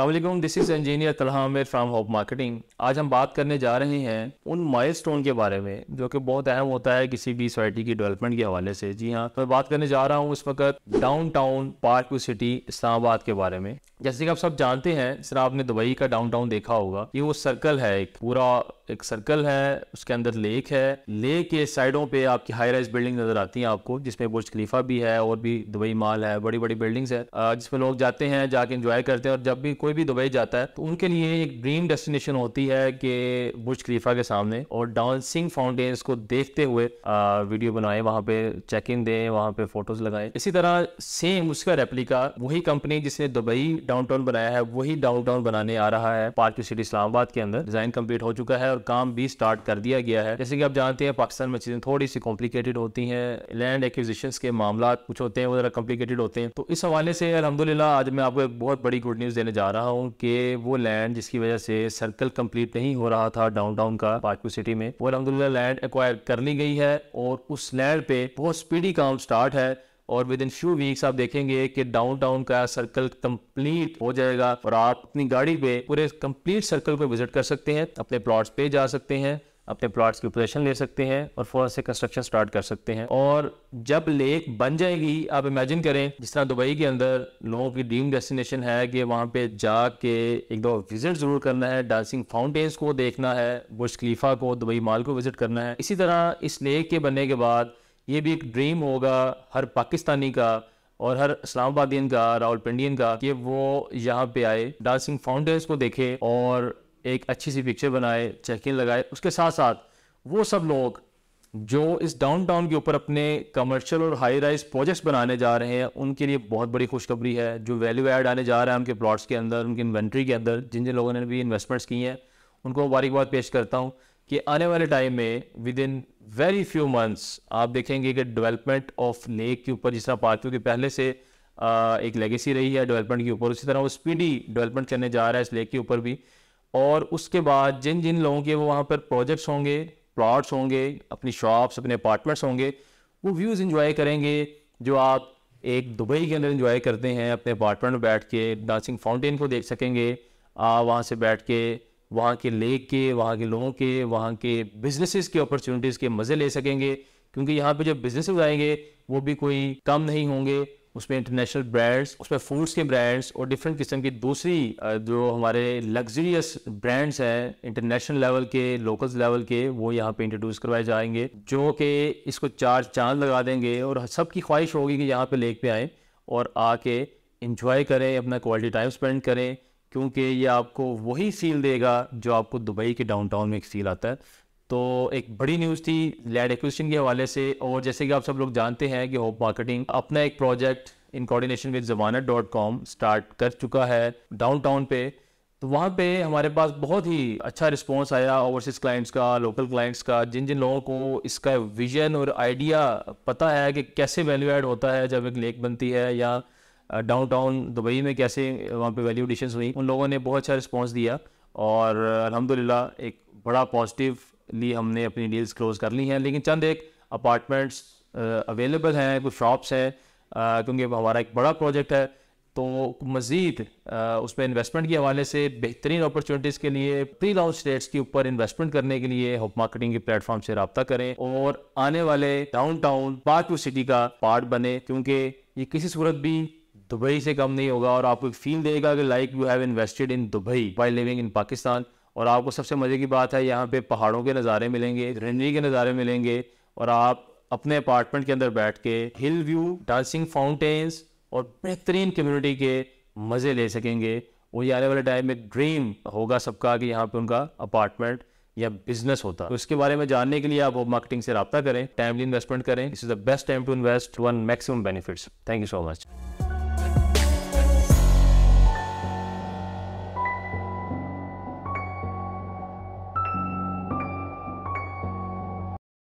अल्लाम this is engineer Talha Amir from Hope Marketing आज हम बात करने जा रहे हैं उन माइलस्टोन के बारे में जो कि बहुत अहम होता है किसी भी सोसाइटी की डेवलपमेंट के हवाले से जी हाँ मैं बात करने जा रहा हूँ इस वक्त downtown park city Islamabad के बारे में जैसे कि आप सब जानते हैं सर आपने दुबई का डाउन टाउन देखा होगा ये वो सर्कल है एक पूरा एक सर्कल है उसके अंदर लेक है लेक के साइडों पे आपकी हाई राइज बिल्डिंग नजर आती हैं आपको जिसमें बुर्ज खलीफा भी है और भी दुबई माल है बड़ी बड़ी बिल्डिंग्स है जिसमें लोग जाते हैं जाके इंजॉय करते हैं और जब भी कोई भी दुबई जाता है तो उनके लिए एक ड्रीम डेस्टिनेशन होती है कि बुर्ज खलीफा के सामने और डांसिंग फाउंटेन्स को देखते हुए वीडियो बनाए वहाँ पे चेक इन दें वहाँ पे फोटोज लगाए इसी तरह सेम उसका रेप्लिका वही कंपनी जिसने दुबई टाउन बनाया है वही टाउन बनाने आ रहा है पार्क सिटी इस्लामाबाद के अंदर डिजाइन कम्प्लीट हो चुका है और काम भी स्टार्ट कर दिया गया है जैसे कि आप जानते हैं पाकिस्तान में चीज़ें थोड़ी सी कॉम्प्लिकेटेड होती हैं लैंड एक्विजिशन के मामला कुछ होते हैं वो ज़रा कॉम्प्लिकेटेड होते हैं तो इस हवाले से अलहमदिल्ला आज मैं आपको एक बहुत बड़ी गुड न्यूज़ देने जा रहा हूँ कि वो लैंड जिसकी वजह से सर्कल कम्प्लीट नहीं हो रहा था डाउन टाउन का पाकू सिटी में वो अलहमदिल्ला लैंड एक्वायर कर ली गई है और उस लैंड पे बहुत स्पीडी काम स्टार्ट है और विद इन फ्यू वीक्स आप देखेंगे कि डाउनटाउन का सर्कल कंप्लीट हो जाएगा और आप अपनी गाड़ी पे पूरे कंप्लीट सर्कल को विजिट कर सकते हैं अपने प्लॉट्स पे जा सकते हैं अपने प्लॉट्स की पोजेशन ले सकते हैं और फौरन से कंस्ट्रक्शन स्टार्ट कर सकते हैं और जब लेक बन जाएगी आप इमेजिन करें जिस तरह दुबई के अंदर लोगों की ड्रीम डेस्टिनेशन है कि वहाँ पे जाके एक दो विजिट जरूर करना है डांसिंग फाउंटेन्स को देखना है बुर्ज खलीफा को दुबई माल को विजिट करना है इसी तरह इस लेक के बनने के बाद ये भी एक ड्रीम होगा हर पाकिस्तानी का और हर इस्लामाबादियन का राहुल पिंडियन का कि वो यहाँ पे आए डांसिंग फाउंडर्स को देखे और एक अच्छी सी पिक्चर बनाए चेकिंग लगाए उसके साथ साथ वो सब लोग जो इस डाउनटाउन के ऊपर अपने कमर्शियल और हाई राइज प्रोजेक्ट्स बनाने जा रहे हैं उनके लिए बहुत बड़ी खुशखबरी है जो वैल्यू ऐड आने जा रहा है उनके प्लॉट्स के अंदर उनकी इन्वेंट्री के अंदर जिन जिन लोगों ने भी इन्वेस्टमेंट्स की हैं उनको मुबारकबाद पेश करता हूँ कि आने वाले टाइम में within very few months आप देखेंगे कि डेवलपमेंट ऑफ लेक के ऊपर जिस तरह पार्क के पहले से आ, एक लेगेसी रही है डेवलपमेंट के ऊपर उसी तरह वो स्पीडी डेवलपमेंट करने जा रहा है इस लेक के ऊपर भी और उसके बाद जिन जिन लोगों के वो वहाँ पर प्रोजेक्ट्स होंगे प्लाट्स होंगे अपनी शॉप्स अपने अपार्टमेंट्स होंगे वो व्यूज़ इंजॉय करेंगे जो आप एक दुबई के अंदर इंजॉय करते हैं अपने अपार्टमेंट में बैठ के डांसिंग फाउंटेन को देख सकेंगे आप वहाँ से बैठ के वहाँ के लेक के वहाँ के लोगों के वहाँ के बिजनेसेस के अपॉर्चुनिटीज़ के मज़े ले सकेंगे क्योंकि यहाँ पे जो बिजनेस आएंगे वो भी कोई कम नहीं होंगे उसमें इंटरनेशनल ब्रांड्स उसमें फूड्स के ब्रांड्स और डिफरेंट किस्म की दूसरी जो हमारे लग्जरियस ब्रांड्स हैं इंटरनेशनल लेवल के लोकल लेवल के वो यहाँ पे इंट्रोड्यूस करवाए जाएंगे जो कि इसको चार चांद लगा देंगे और सबकी ख्वाहिश होगी कि यहाँ पे लेक पे आएँ और आके इंजॉय करें अपना क्वालिटी टाइम स्पेंड करें क्योंकि ये आपको वही सील देगा जो आपको दुबई के डाउनटाउन में एक सील आता है तो एक बड़ी न्यूज़ थी लैंड एक्विजिशन के हवाले से और जैसे कि आप सब लोग जानते हैं कि होप मार्केटिंग अपना एक प्रोजेक्ट इन कोऑर्डिनेशन विद जमानत डॉट कॉम स्टार्ट कर चुका है डाउनटाउन पे तो वहाँ पे हमारे पास बहुत ही अच्छा रिस्पॉन्स आया ओवरसीज़ क्लाइंट्स का लोकल क्लाइंट्स का जिन जिन लोगों को इसका विजन और आइडिया पता है कि कैसे वैल्यू एड होता है जब एक लेक बनती है या डाउन टाउन दुबई में कैसे वहाँ पे वैल्यू एडिशन हुई उन लोगों ने बहुत अच्छा रिस्पॉन्स दिया और अलहमदिल्ला एक बड़ा पॉजिटिवली हमने अपनी डील्स क्लोज कर ली हैं लेकिन चंद एक अपार्टमेंट्स अवेलेबल हैं कुछ शॉप्स हैं क्योंकि हमारा एक बड़ा प्रोजेक्ट है तो मज़ीद उस पर इन्वेस्टमेंट के हवाले से बेहतरीन अपॉर्चुनिटीज़ के लिए प्री लॉन्च स्टेट्स के ऊपर इन्वेस्टमेंट करने के लिए होप मार्केटिंग के प्लेटफॉर्म से रबता करें और आने वाले downtown part two city का पार्ट बने क्योंकि ये किसी सूरत भी दुबई से कम नहीं होगा और आपको एक फील देगा कि like you have invested in Dubai by living in Pakistan और आपको सबसे मज़े की बात है यहाँ पे पहाड़ों के नज़ारे मिलेंगे ग्रीनरी के नज़ारे मिलेंगे और आप अपने अपार्टमेंट के अंदर बैठ के हिल व्यू डांसिंग फाउंटेन्स और बेहतरीन कम्युनिटी के मज़े ले सकेंगे वो ये आने वाले टाइम में ड्रीम होगा सबका कि यहाँ पे उनका अपार्टमेंट या बिजनेस होता तो इसके बारे में जानने के लिए आप होम मार्केटिंग से रब्ता करें टाइमली इन्वेस्टमेंट करें this is the best time to invest one maximum benefits thank you so much